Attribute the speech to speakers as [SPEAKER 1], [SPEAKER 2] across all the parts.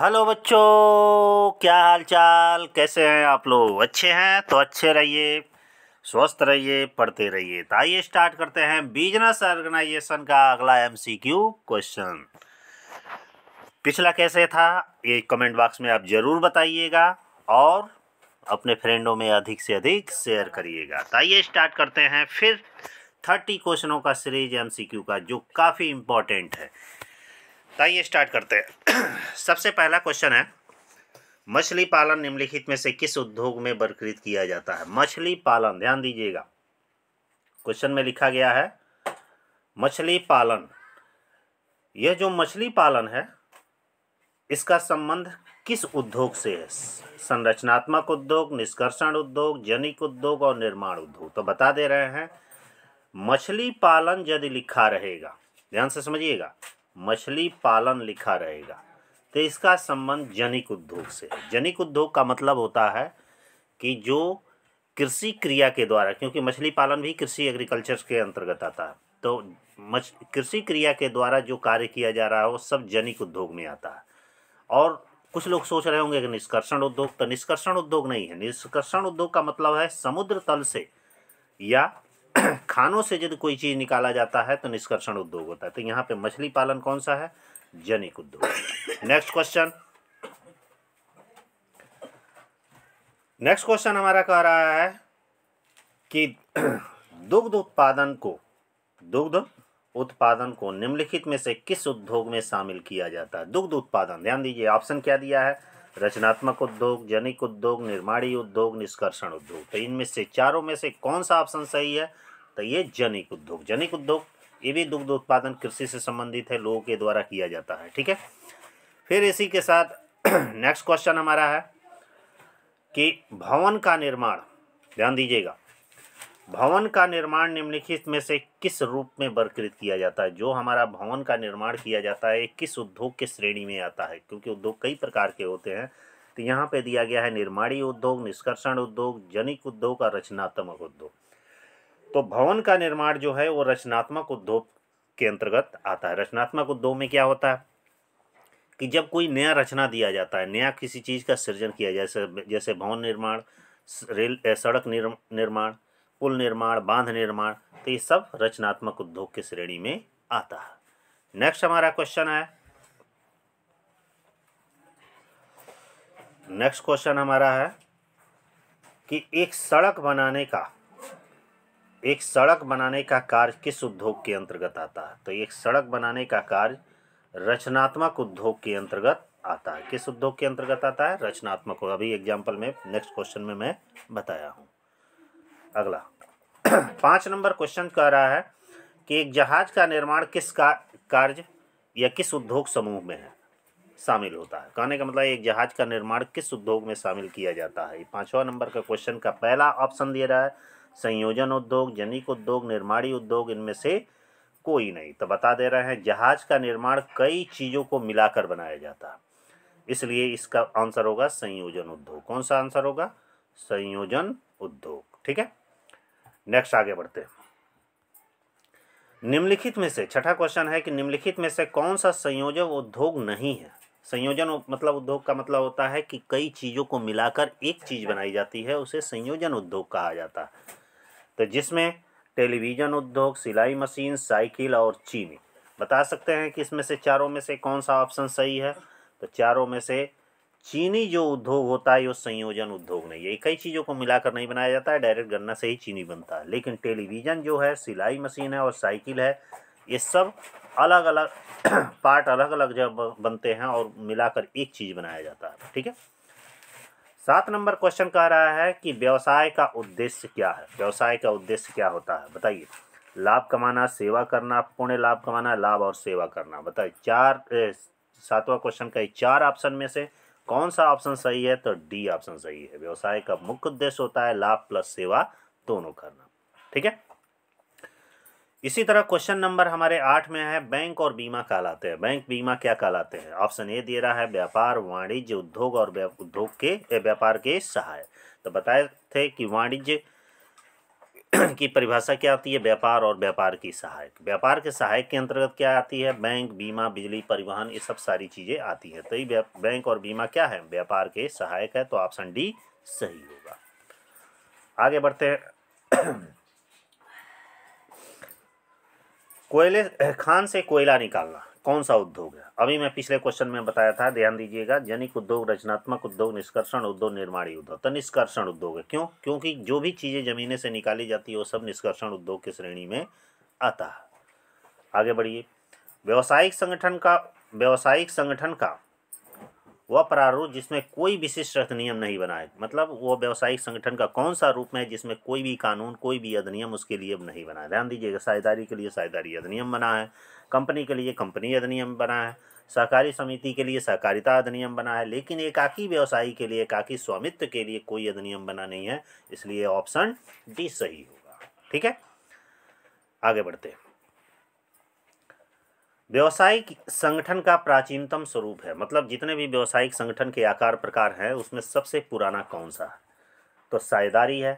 [SPEAKER 1] Hello बच्चों क्या हाल चाल कैसे हैं आप लोग अच्छे हैं तो अच्छे रहिए स्वस्थ रहिए पढ़ते रहिए तो आइए स्टार्ट करते हैं बिजनेस ऑर्गेनाइजेशन का अगला एमसीक्यू क्वेश्चन पिछला कैसे था ये कमेंट बॉक्स में आप ज़रूर बताइएगा और अपने फ्रेंडों में अधिक से अधिक शेयर करिएगा तो आइए स्टार्ट करते हैं फिर थर्टी क्वेश्चनों का सीरीज एम का जो काफ़ी इम्पोर्टेंट है तो आइए स्टार्ट करते हैं सबसे पहला क्वेश्चन है मछली पालन निम्नलिखित में से किस उद्योग में वर्गीकृत किया जाता है मछली पालन ध्यान दीजिएगा क्वेश्चन में लिखा गया है मछली पालन यह जो मछली पालन है इसका संबंध किस उद्योग से है संरचनात्मक उद्योग निष्कर्षण उद्योग जनिक उद्योग और निर्माण उद्योग तो बता दे रहे हैं मछली पालन यदि लिखा रहेगा ध्यान से समझिएगा मछली पालन लिखा रहेगा तो इसका संबंध जनिक उद्योग से है जनिक उद्योग का मतलब होता है कि जो कृषि क्रिया के द्वारा क्योंकि मछली पालन भी कृषि एग्रीकल्चर के अंतर्गत आता है तो मछ कृषि क्रिया के द्वारा जो कार्य किया जा रहा है वो सब जनिक उद्योग में आता है और कुछ लोग सोच रहे होंगे कि निष्कर्षण उद्योग तो निष्कर्षण उद्योग नहीं है निष्कर्षण उद्योग का मतलब है समुद्र तल से या खानों से यदि कोई चीज़ निकाला जाता है तो निष्कर्षण उद्योग होता है तो यहाँ पे मछली पालन कौन सा है जनिक उद्योग नेक्स्ट क्वेश्चन नेक्स्ट क्वेश्चन हमारा कह रहा है कि दुग्ध उत्पादन को दुग्ध उत्पादन को निम्नलिखित में से किस उद्योग में शामिल किया जाता है दुग्ध उत्पादन ध्यान दीजिए ऑप्शन क्या दिया है रचनात्मक उद्योग जनिक उद्योग निर्माणी उद्योग निष्कर्षण उद्योग तो इनमें से चारों में से कौन सा ऑप्शन सही है तो ये जनिक उद्योग जनिक उद्योग ये भी दुग्ध उत्पादन कृषि से संबंधित है लोगों के द्वारा किया जाता है ठीक है फिर इसी के साथ नेक्स्ट क्वेश्चन हमारा है कि भवन का निर्माण ध्यान दीजिएगा भवन का निर्माण निम्नलिखित में से किस रूप में वर्गीकृत किया जाता है जो हमारा भवन का निर्माण किया जाता है किस उद्योग के श्रेणी में आता है क्योंकि उद्योग कई प्रकार के होते हैं तो यहाँ पे दिया गया है निर्माणी उद्योग निष्कर्षण उद्योग जनिक उद्योग और रचनात्मक उद्योग तो भवन का निर्माण जो है वो रचनात्मक उद्योग के अंतर्गत आता है रचनात्मक उद्योग में क्या होता है कि जब कोई नया रचना दिया जाता है नया किसी चीज़ का सृजन किया जैसे जैसे भवन निर्माण रेल सड़क निर्माण पुल निर्माण बांध निर्माण तो ये सब रचनात्मक उद्योग की श्रेणी में आता है नेक्स्ट हमारा क्वेश्चन है नेक्स्ट क्वेश्चन हमारा है कि एक सड़क बनाने का एक सड़क बनाने का कार्य किस उद्योग के अंतर्गत आता है तो एक सड़क बनाने का कार्य रचनात्मक उद्योग के अंतर्गत आता है किस उद्योग के अंतर्गत आता है रचनात्मक अभी एग्जाम्पल में नेक्स्ट क्वेश्चन में मैं बताया हूँ अगला पाँच नंबर क्वेश्चन कह रहा है कि एक जहाज का निर्माण किस का, कार्य या किस उद्योग समूह में है शामिल होता है कहने का मतलब एक जहाज का निर्माण किस उद्योग में शामिल किया जाता है पाँचवा नंबर का क्वेश्चन का पहला ऑप्शन दे रहा है संयोजन उद्योग जनिक उद्योग निर्माणी उद्योग इनमें से कोई नहीं तो बता दे रहे हैं जहाज का निर्माण कई चीज़ों को मिलाकर बनाया जाता है इसलिए इसका आंसर होगा संयोजन उद्योग कौन सा आंसर होगा संयोजन उद्योग ठीक है नेक्स्ट आगे बढ़ते हैं निम्नलिखित में से छठा क्वेश्चन है कि निम्नलिखित में से कौन सा संयोजन उद्योग नहीं है संयोजन मतलब उद्योग का मतलब होता है कि कई चीज़ों को मिलाकर एक चीज़ बनाई जाती है उसे संयोजन उद्योग कहा जाता है तो जिसमें टेलीविज़न उद्योग सिलाई मशीन साइकिल और चीनी बता सकते हैं कि इसमें से चारों में से कौन सा ऑप्शन सही है तो चारों में से चीनी जो उद्योग होता है वो संयोजन उद्योग नहीं है कई चीज़ों को मिलाकर नहीं बनाया जाता है डायरेक्ट गन्ना से ही चीनी बनता है लेकिन टेलीविज़न जो है सिलाई मशीन है और साइकिल है ये सब अलग अलग पार्ट अलग अलग जब बनते हैं और मिलाकर एक चीज़ बनाया जाता है ठीक है सात नंबर क्वेश्चन कह रहा है कि व्यवसाय का उद्देश्य क्या है व्यवसाय का उद्देश्य क्या होता है बताइए लाभ कमाना सेवा करना पुण्य लाभ कमाना लाभ और सेवा करना बताइए चार सातवां क्वेश्चन का चार ऑप्शन में से कौन सा ऑप्शन सही है तो डी ऑप्शन सही है व्यवसाय का मुख्य उद्देश्य होता है लाभ प्लस सेवा दोनों करना ठीक है इसी तरह क्वेश्चन नंबर हमारे आठ में है बैंक और बीमा कहलाते हैं बैंक बीमा क्या कहलाते हैं ऑप्शन ए दे रहा है व्यापार वाणिज्य उद्योग और उद्योग के व्यापार के सहायक तो बताए थे कि वाणिज्य की परिभाषा क्या आती है व्यापार और व्यापार की सहायक व्यापार के सहायक के अंतर्गत क्या आती है बैंक बीमा बिजली परिवहन ये सब सारी चीज़ें आती हैं तो ये बैंक और बीमा क्या है व्यापार के सहायक है तो ऑप्शन डी सही होगा आगे बढ़ते हैं कोयले खान से कोयला निकालना कौन सा उद्योग है अभी मैं पिछले क्वेश्चन में बताया था ध्यान दीजिएगा जनिक उद्योग रचनात्मक उद्योग निष्कर्षण उद्योग निर्माणी उद्योग तो निष्कर्षण उद्योग है क्यों क्योंकि जो भी चीज़ें जमीने से निकाली जाती है वो सब निष्कर्षण उद्योग की श्रेणी में आता है आगे बढ़िए व्यावसायिक संगठन का व्यावसायिक संगठन का वह प्रारूप जिसमें कोई विशिष्ट अधिनियम नहीं बनाए मतलब वह व्यवसायिक संगठन का कौन सा रूप है जिसमें कोई भी कानून कोई भी अधिनियम उसके लिए नहीं बना है ध्यान दीजिएगा साझेदारी के लिए साझेदारी अधिनियम बना है कंपनी के लिए कंपनी अधिनियम बना है सहकारी समिति के लिए सहकारिता अधिनियम बना है लेकिन एकाकी व्यवसायी के लिए एकाकी स्वामित्व के लिए कोई अधिनियम बना नहीं है इसलिए ऑप्शन डी सही होगा ठीक है आगे बढ़ते हैं व्यवसायिक संगठन का प्राचीनतम स्वरूप है मतलब जितने भी व्यवसायिक संगठन के आकार प्रकार हैं उसमें सबसे पुराना कौन सा है तो साझेदारी है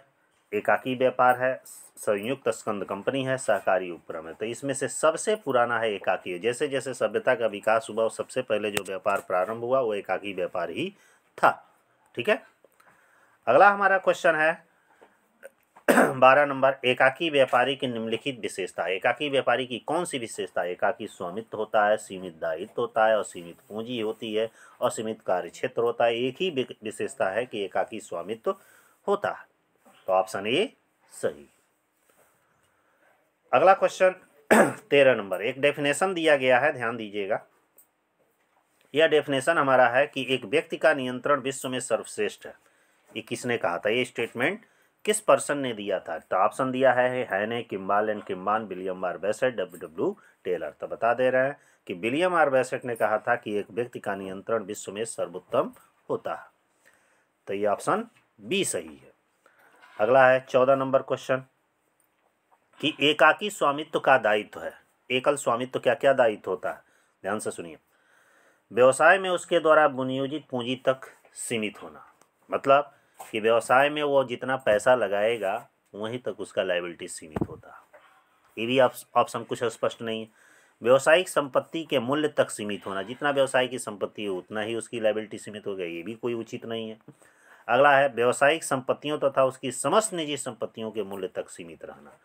[SPEAKER 1] एकाकी व्यापार है संयुक्त स्कंद कंपनी है सहकारी उपक्रम है तो इसमें से सबसे पुराना है एकाकी है। जैसे जैसे सभ्यता का विकास हुआ सबसे पहले जो व्यापार प्रारंभ हुआ वो एकाकी व्यापार ही था ठीक है अगला हमारा क्वेश्चन है बारह नंबर एकाकी व्यापारी की निम्नलिखित विशेषता एकाकी व्यापारी की कौन सी विशेषता एकाकी स्वामित्व होता है सीमित दायित्व होता है और सीमित पूंजी होती है और सीमित कार्य क्षेत्र होता है एक ही विशेषता है कि एकाकी स्वामित्व होता है तो ऑप्शन ए सही अगला क्वेश्चन तेरह नंबर एक डेफिनेशन दिया गया है ध्यान दीजिएगा यह डेफिनेशन हमारा है कि एक व्यक्ति का नियंत्रण विश्व में सर्वश्रेष्ठ है ये किसने कहा था ये स्टेटमेंट किस पर्सन ने दिया था तो ऑप्शन दिया है हैने Kimball and Kimball William R Bassett W W Taylor तो बता दे रहे हैं कि विलियम आर बेसेट ने कहा था कि एक व्यक्ति का नियंत्रण विश्व में सर्वोत्तम होता है तो ये ऑप्शन बी सही है अगला है चौदह नंबर क्वेश्चन कि एकाकी स्वामित्व का दायित्व है एकल स्वामित्व क्या क्या दायित्व होता है ध्यान से सुनिए व्यवसाय में उसके द्वारा बुनियोजित पूंजी तक सीमित होना मतलब कि व्यवसाय में वो जितना पैसा लगाएगा वहीं तक उसका लाइबिलिटी सीमित होता ये भी ऑप्शन कुछ स्पष्ट नहीं है व्यवसायिक संपत्ति के मूल्य तक सीमित होना जितना व्यवसाय की संपत्ति है उतना ही उसकी लाइबिलिटी सीमित हो गई ये भी कोई उचित नहीं है अगला है व्यवसायिक संपत्तियों तथा तो उसकी समस्त निजी संपत्तियों के मूल्य तक सीमित रहना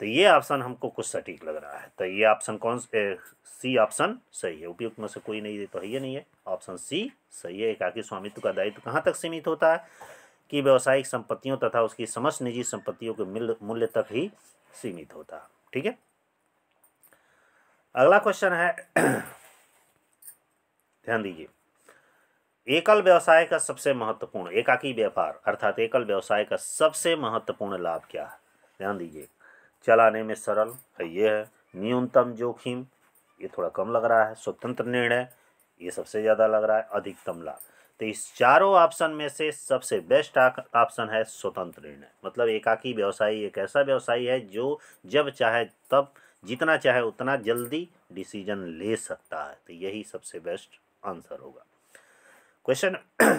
[SPEAKER 1] तो ये ऑप्शन हमको कुछ सटीक लग रहा है तो ये ऑप्शन कौन सी ऑप्शन सही है उपयुक्त में से कोई नहीं तो है ये नहीं है ऑप्शन सी सही है एकाकी स्वामित्व का दायित्व कहाँ तक सीमित होता है कि व्यवसायिक संपत्तियों तथा उसकी समस्त निजी संपत्तियों के मूल्य तक ही सीमित होता है ठीक है अगला क्वेश्चन है ध्यान दीजिए एकल व्यवसाय का सबसे महत्वपूर्ण एकाकी व्यापार अर्थात एकल व्यवसाय का सबसे महत्वपूर्ण लाभ क्या है ध्यान दीजिए चलाने में सरल है ये है न्यूनतम जोखिम ये थोड़ा कम लग रहा है स्वतंत्र निर्णय ये सबसे ज़्यादा लग रहा है अधिकतम लाभ तो इस चारों ऑप्शन में से सबसे बेस्ट ऑप्शन है स्वतंत्र निर्णय मतलब एकाकी व्यवसायी एक ऐसा व्यवसायी है जो जब चाहे तब जितना चाहे उतना जल्दी डिसीजन ले सकता है तो यही सबसे बेस्ट आंसर होगा क्वेश्चन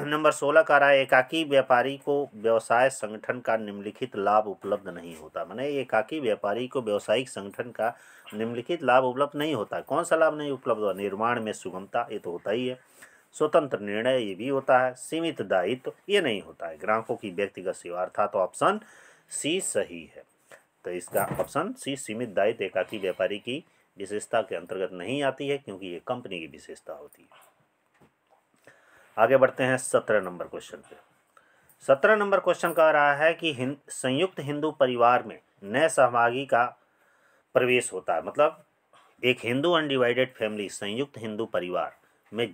[SPEAKER 1] नंबर सोलह का रहा है एकाकी व्यापारी को व्यवसाय संगठन का निम्नलिखित लाभ उपलब्ध नहीं होता मैंने एकाकी व्यापारी को व्यावसायिक संगठन का निम्नलिखित लाभ उपलब्ध नहीं होता कौन सा लाभ नहीं उपलब्ध होता निर्माण में सुगमता ये तो होता ही है स्वतंत्र निर्णय ये भी होता है सीमित दायित्व तो ये नहीं होता है ग्राहकों की व्यक्तिगत सेवा अर्थात तो ऑप्शन सी सही है तो इसका ऑप्शन सी सीमित दायित्व एकाकी व्यापारी की विशेषता के अंतर्गत नहीं आती है क्योंकि ये कंपनी की विशेषता होती है आगे बढ़ते हैं सत्रह नंबर क्वेश्चन पे सत्रह नंबर क्वेश्चन कह रहा है कि हिं, संयुक्त हिंदू परिवार में नए सहभागी का प्रवेश होता है मतलब एक हिंदू अनडिवाइडेड फैमिली संयुक्त हिंदू परिवार में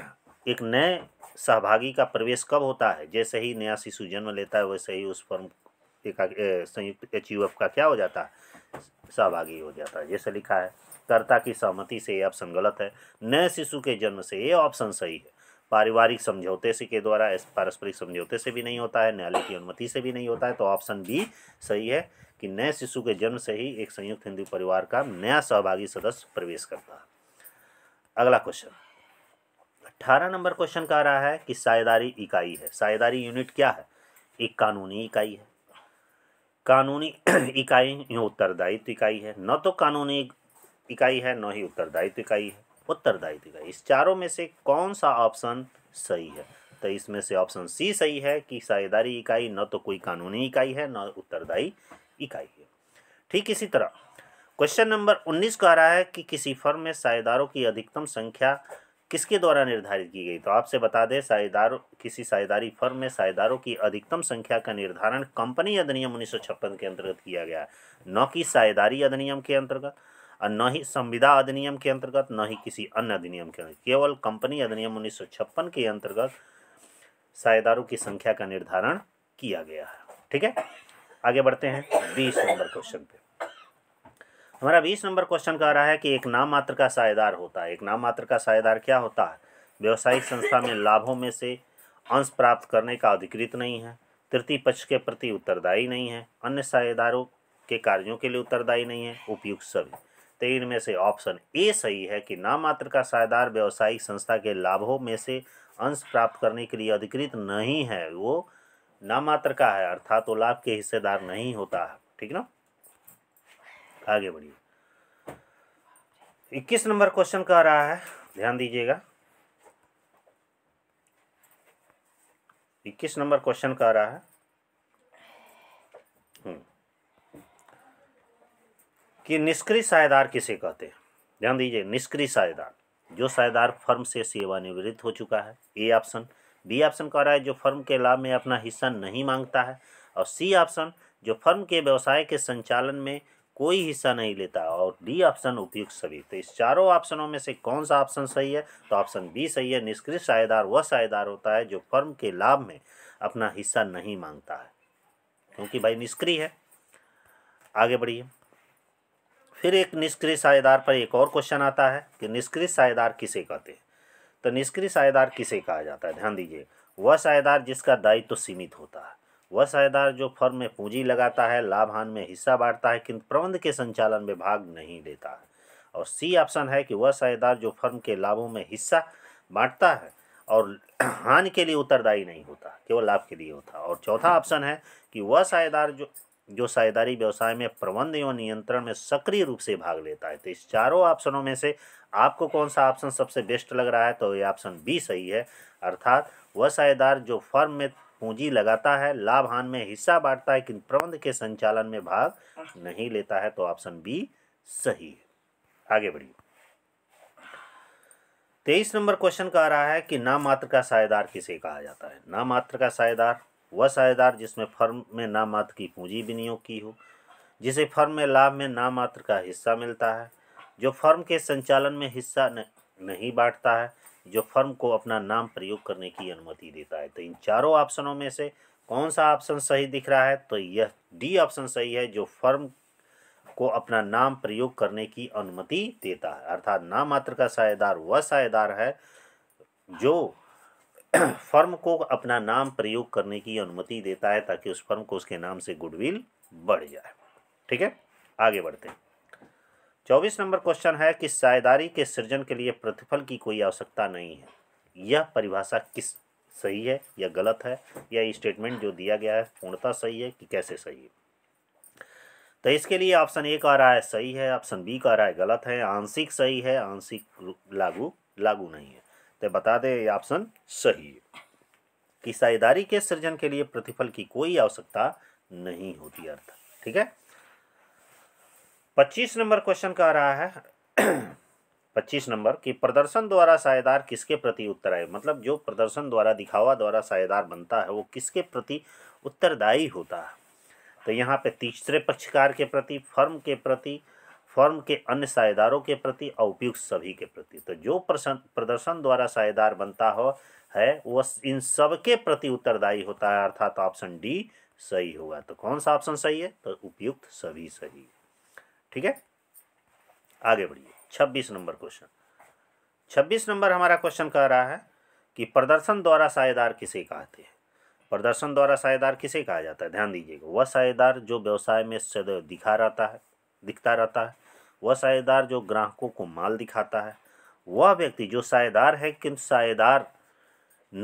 [SPEAKER 1] एक नए सहभागी का प्रवेश कब होता है जैसे ही नया शिशु जन्म लेता है वैसे ही उस फॉर्म एक संयुक्त एच का क्या हो जाता है सहभागी हो जाता है जैसे लिखा है कर्ता की सहमति से ये ऑप्शन गलत है नए शिशु के जन्म से ये ऑप्शन सही है पारिवारिक समझौते से के द्वारा पारस्परिक समझौते से भी नहीं होता है न्यायालय की अनुमति से भी नहीं होता है तो ऑप्शन बी सही है कि नए शिशु के जन्म से ही एक संयुक्त हिंदू परिवार का नया सहभागी सदस्य प्रवेश करता है अगला क्वेश्चन अट्ठारह नंबर क्वेश्चन कह रहा है कि सायेदारी इकाई है सायेदारी यूनिट क्या है एक कानूनी इकाई है कानूनी इकाई उत्तरदायित्व इकाई है न तो कानूनी इकाई है न ही उत्तरदायित्व इकाई है उत्तरदायी देगा इस चारों में से कौन सा ऑप्शन सही है तो इसमें से ऑप्शन सी सही है कि साझेदारी इकाई न तो कोई कानूनी इकाई है न उत्तरदायी इकाई है ठीक इसी तरह क्वेश्चन नंबर 19 कह रहा है कि किसी फर्म में साझेदारों की अधिकतम संख्या किसके द्वारा निर्धारित की गई तो आपसे बता दें साझेदार किसी साझेदारी फर्म में साझेदारों की अधिकतम संख्या का निर्धारण कंपनी अधिनियम उन्नीस के अंतर्गत किया गया है न कि साझेदारी अधिनियम के अंतर्गत और न ही संविदा अधिनियम के अंतर्गत न ही किसी अन्य अधिनियम के केवल कंपनी अधिनियम उन्नीस के अंतर्गत सायेदारों की संख्या का निर्धारण किया गया है ठीक है आगे बढ़ते हैं बीस नंबर क्वेश्चन पे हमारा बीस नंबर क्वेश्चन कह रहा है कि एक नाम मात्र का सायेदार होता है एक नाम मात्र का सायेदार क्या होता है व्यवसायिक संस्था में लाभों में से अंश प्राप्त करने का अधिकृत नहीं है तृतीय पक्ष के प्रति उत्तरदायी नहीं है अन्य सायेदारों के कार्यों के लिए उत्तरदायी नहीं है उपयुक्त सभी तो इनमें से ऑप्शन ए सही है कि नामात्र का सायदार व्यावसायिक संस्था के लाभों में से अंश प्राप्त करने के लिए अधिकृत नहीं है वो नामात्र का है अर्थात वो लाभ के हिस्सेदार नहीं होता है ठीक ना आगे बढ़िए इक्कीस नंबर क्वेश्चन कह रहा है ध्यान दीजिएगा इक्कीस नंबर क्वेश्चन कह रहा है कि निष्क्रिय सायेदार किसे कहते हैं ध्यान दीजिए निष्क्रिय सायेदार जो सायेदार फर्म से सेवानिवृत्त हो चुका है ए ऑप्शन बी ऑप्शन कह रहा है जो फर्म के लाभ में अपना हिस्सा नहीं मांगता है और सी ऑप्शन जो फर्म के व्यवसाय के संचालन में कोई हिस्सा नहीं लेता और डी ऑप्शन उपयुक्त सभी तो इस चारों ऑप्शनों में से कौन सा ऑप्शन सही है तो ऑप्शन बी सही है निष्क्रिय सायेदार वह सायेदार होता है जो फर्म के लाभ में अपना हिस्सा नहीं मांगता है क्योंकि भाई निष्क्रिय है आगे बढ़िए फिर एक निष्क्रिय साझेदार पर एक और क्वेश्चन आता है कि निष्क्रिय साझेदार किसे कहते हैं तो निष्क्रिय साझेदार किसे कहा जाता है ध्यान दीजिए वह साझेदार जिसका दायित्व तो सीमित होता है वह साझेदार जो फर्म में पूंजी लगाता है लाभान में हिस्सा बांटता है किंतु प्रबंध के संचालन में भाग नहीं लेता है और सी ऑप्शन है कि वह साझेदार जो फर्म के लाभों में हिस्सा बांटता है और हानि के लिए उत्तरदायी नहीं होता केवल लाभ के लिए होता और चौथा ऑप्शन है कि वह साझेदार जो जो साझेदारी व्यवसाय में प्रबंध एवं नियंत्रण में सक्रिय रूप से भाग लेता है तो इस चारों ऑप्शनों में से आपको कौन सा ऑप्शन सबसे बेस्ट लग रहा है तो ये ऑप्शन बी सही है अर्थात वह साझेदार जो फर्म में पूंजी लगाता है लाभ हान में हिस्सा बांटता है किन प्रबंध के संचालन में भाग नहीं लेता है तो ऑप्शन बी सही है आगे बढ़िए तेईस नंबर क्वेश्चन कह रहा है कि नाम मात्र का साझेदार किसे कहा जाता है नाम मात्र का साझेदार वह सायेदार जिसमें फर्म में नामात्र की पूंजी विनियोग की हो जिसे फर्म में लाभ में नामात्र का हिस्सा मिलता है जो फर्म के संचालन में हिस्सा नहीं बांटता है जो फर्म को अपना नाम प्रयोग करने की अनुमति देता है तो इन चारों ऑप्शनों में से कौन सा ऑप्शन सही दिख रहा है तो यह डी ऑप्शन सही है जो फर्म को अपना नाम प्रयोग करने की अनुमति देता है अर्थात नाम मात्र का सायेदार वह सायेदार है जो फर्म को अपना नाम प्रयोग करने की अनुमति देता है ताकि उस फर्म को उसके नाम से गुडविल बढ़ जाए ठीक है आगे बढ़ते हैं चौबीस नंबर क्वेश्चन है कि सायदारी के सृजन के लिए प्रतिफल की कोई आवश्यकता नहीं है यह परिभाषा किस सही है या गलत है या स्टेटमेंट जो दिया गया है पूर्णता सही है कि कैसे सही है तो इसके लिए ऑप्शन ए का रहा है सही है ऑप्शन बी का रहा है गलत है आंशिक सही है आंशिक लागू लागू नहीं है तो बता दे ये ऑप्शन सही है के सृजन के लिए प्रतिफल की कोई आवश्यकता नहीं होती अर्थ ठीक है पच्चीस नंबर क्वेश्चन कह रहा है पच्चीस नंबर कि प्रदर्शन द्वारा सायेदार किसके प्रति उत्तराय मतलब जो प्रदर्शन द्वारा दिखावा द्वारा सायेदार बनता है वो किसके प्रति उत्तरदायी होता है तो यहाँ पे तीसरे पक्षकार के प्रति फर्म के प्रति फर्म के अन्य सायेदारों के प्रति और उपयुक्त सभी के प्रति तो जो प्रदर्शन द्वारा सायेदार बनता हो है वह इन सब के प्रति उत्तरदायी होता है अर्थात ऑप्शन डी सही होगा तो कौन सा ऑप्शन सही है तो उपयुक्त सभी सही है ठीक है आगे बढ़िए छब्बीस नंबर क्वेश्चन छब्बीस नंबर हमारा क्वेश्चन कह रहा है कि प्रदर्शन द्वारा सायेदार किसे कहते हैं प्रदर्शन द्वारा सायेदार किसे कहा जाता है ध्यान दीजिएगा वह सायेदार जो व्यवसाय में सदैव दिखा रहता है दिखता रहता है वह सायेदार जो ग्राहकों को माल दिखाता है वह व्यक्ति जो सायेदार है किंतु सायेदार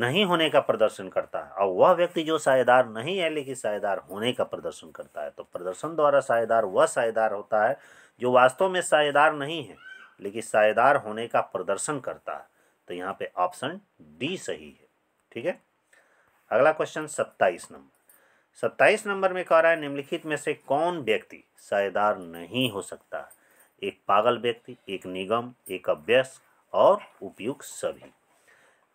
[SPEAKER 1] नहीं होने का प्रदर्शन करता है और वह व्यक्ति जो सायेदार नहीं है लेकिन सायेदार होने का प्रदर्शन करता है तो प्रदर्शन द्वारा सायेदार वह सायेदार होता है जो वास्तव में सायेदार नहीं है लेकिन सायेदार होने का प्रदर्शन करता है तो यहाँ पे ऑप्शन डी सही है ठीक है अगला क्वेश्चन सत्ताईस नंबर सत्ताईस नंबर में कह रहा है निम्नलिखित में से कौन व्यक्ति सायेदार नहीं हो सकता एक पागल व्यक्ति एक निगम एक अभ्यस और उपयुक्त सभी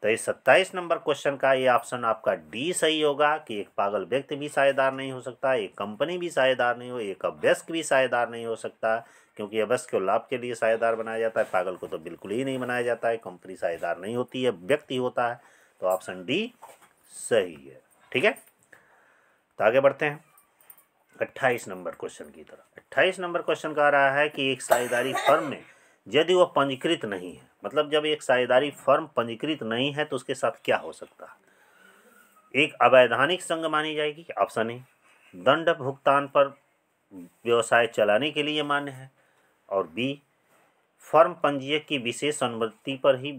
[SPEAKER 1] तो ये सत्ताईस नंबर क्वेश्चन का ये ऑप्शन आपका डी सही होगा कि एक पागल व्यक्ति भी सायेदार नहीं हो सकता एक कंपनी भी सायेदार नहीं हो एक अभ्यस्क भी सायेदार नहीं हो सकता क्योंकि अभ्यस्क को लाभ के लिए सायेदार बनाया जाता है पागल को तो बिल्कुल ही नहीं बनाया जाता है कंपनी सायेदार नहीं होती है व्यक्ति होता है तो ऑप्शन डी सही है ठीक है तो आगे बढ़ते हैं अट्ठाईस नंबर क्वेश्चन की तरह अट्ठाईस नंबर क्वेश्चन का रहा है कि एक साझेदारी फर्म में यदि वह पंजीकृत नहीं है मतलब जब एक साझेदारी फर्म पंजीकृत नहीं है तो उसके साथ क्या हो सकता है एक अवैधानिक संघ मानी जाएगी ऑप्शन ए दंड भुगतान पर व्यवसाय चलाने के लिए मान्य है और बी फर्म पंजीयक की विशेष अनुमति पर ही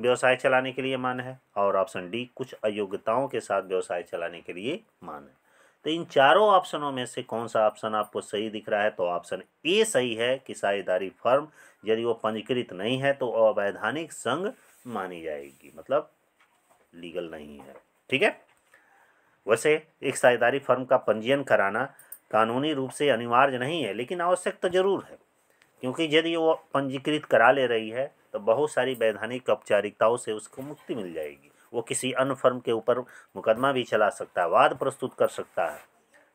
[SPEAKER 1] व्यवसाय चलाने के लिए मान्य है और ऑप्शन डी कुछ अयोग्यताओं के साथ व्यवसाय चलाने के लिए मान्य है तो इन चारों ऑप्शनों में से कौन सा ऑप्शन आपको सही दिख रहा है तो ऑप्शन ए सही है कि साझेदारी फर्म यदि वो पंजीकृत नहीं है तो अवैधानिक संघ मानी जाएगी मतलब लीगल नहीं है ठीक है वैसे एक साझेदारी फर्म का पंजीयन कराना कानूनी रूप से अनिवार्य नहीं है लेकिन आवश्यक तो जरूर है क्योंकि यदि वो पंजीकृत करा ले रही है तो बहुत सारी वैधानिक औपचारिकताओं से उसको मुक्ति मिल जाएगी वो किसी अन्य फर्म के ऊपर मुकदमा भी चला सकता है वाद प्रस्तुत कर सकता है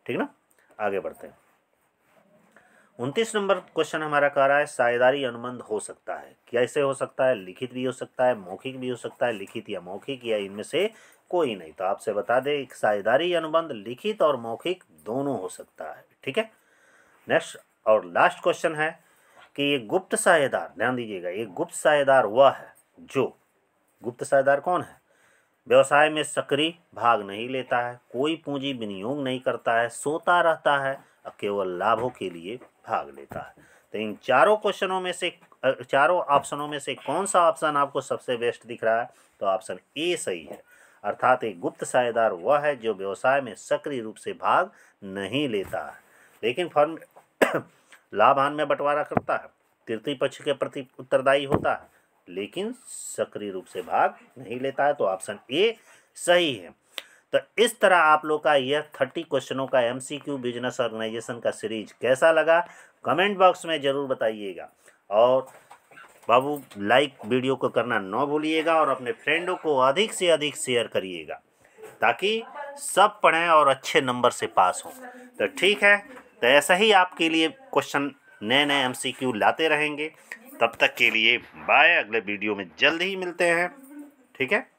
[SPEAKER 1] ठीक ना आगे बढ़ते हैं उनतीस नंबर क्वेश्चन हमारा कह रहा है सायेदारी अनुबंध हो सकता है कैसे हो सकता है लिखित भी हो सकता है मौखिक भी हो सकता है लिखित या मौखिक या इनमें से कोई नहीं तो आपसे बता दें एक सायेदारी अनुबंध लिखित और मौखिक दोनों हो सकता है ठीक है नेक्स्ट और लास्ट क्वेश्चन है कि ये गुप्त सायेदार ध्यान दीजिएगा ये गुप्त सायेदार वह है जो गुप्त सायेदार कौन है व्यवसाय में सक्रिय भाग नहीं लेता है कोई पूंजी विनियोग नहीं करता है सोता रहता है और केवल लाभों के लिए भाग लेता है तो इन चारों क्वेश्चनों में से चारों ऑप्शनों में से कौन सा ऑप्शन आपको सबसे बेस्ट दिख रहा है तो ऑप्शन ए सही है अर्थात एक गुप्त सायेदार वह है जो व्यवसाय में सक्रिय रूप से भाग नहीं लेता है लेकिन फर्म लाभान में बंटवारा करता है तृतीय पक्ष के प्रति उत्तरदायी होता है लेकिन सक्रिय रूप से भाग नहीं लेता है तो ऑप्शन ए सही है तो इस तरह आप लोग का यह थर्टी क्वेश्चनों का एमसीक्यू बिजनेस ऑर्गेनाइजेशन का सीरीज कैसा लगा कमेंट बॉक्स में ज़रूर बताइएगा और बाबू लाइक वीडियो को करना न भूलिएगा और अपने फ्रेंडों को अधिक से अधिक शेयर करिएगा ताकि सब पढ़ें और अच्छे नंबर से पास हों तो ठीक है तो ऐसा ही आपके लिए क्वेश्चन नए नए एमसीक्यू लाते रहेंगे तब तक के लिए बाय अगले वीडियो में जल्द ही मिलते हैं ठीक है